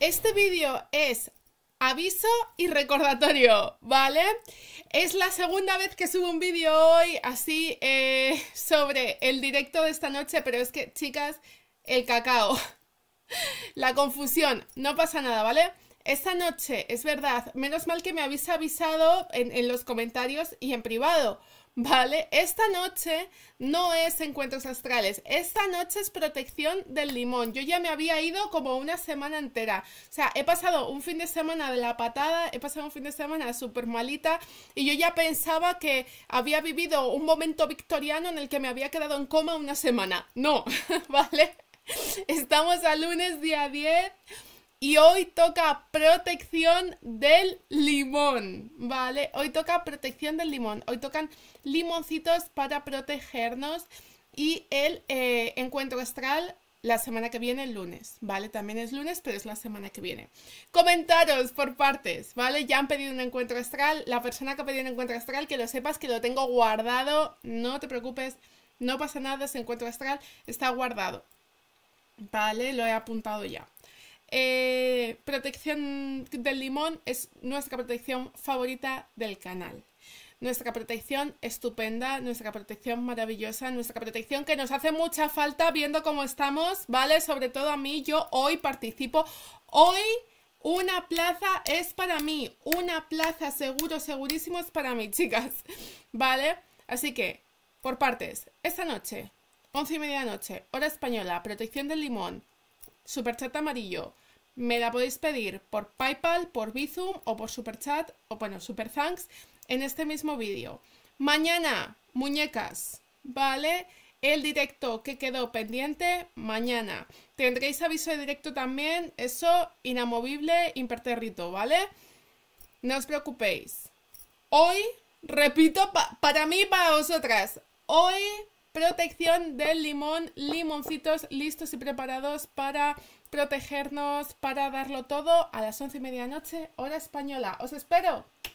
Este vídeo es aviso y recordatorio, ¿vale? Es la segunda vez que subo un vídeo hoy así eh, sobre el directo de esta noche, pero es que, chicas, el cacao, la confusión, no pasa nada, ¿vale? Esta noche, es verdad, menos mal que me habéis avisado en, los comentarios y en privado, ¿vale? Esta noche no es encuentros astrales, esta noche es protección del limón. Yo ya me había ido como una semana entera. O sea, he pasado un fin de semana de la patada, he pasado un fin de semana súper malita y yo ya pensaba que había vivido un momento victoriano en el que me había quedado en coma una semana. No, ¿vale? Estamos a lunes día 10. Y hoy toca protección del limón, ¿vale? Hoy toca protección del limón. Hoy tocan limoncitos para protegernos y el eh, encuentro astral la semana que viene, el lunes, ¿vale? También es lunes, pero es la semana que viene. Comentaros por partes, ¿vale? Ya han pedido un encuentro astral. La persona que ha pedido un encuentro astral, que lo sepas que lo tengo guardado. No te preocupes, no pasa nada, ese encuentro astral está guardado. ¿Vale? Lo he apuntado ya. Eh, protección del limón es nuestra protección favorita del canal. Nuestra protección estupenda, nuestra protección maravillosa, nuestra protección que nos hace mucha falta viendo cómo estamos, ¿vale? Sobre todo a mí, yo hoy participo. Hoy una plaza es para mí, una plaza seguro, segurísimo es para mí, chicas, ¿vale? Así que, por partes, esta noche, once y media noche, hora española, protección del limón, Superchat amarillo. Me la podéis pedir por PayPal, por Bizum o por Superchat, o bueno, Super Thanks, en este mismo vídeo. Mañana, muñecas, ¿vale? El directo que quedó pendiente, mañana. Tendréis aviso de directo también, eso, inamovible, imperterrito, ¿vale? No os preocupéis. Hoy, repito, para mí, para vosotras, hoy protección del limón, limoncitos listos y preparados para protegernos, para darlo todo a las once y media noche, hora española. ¡Os espero!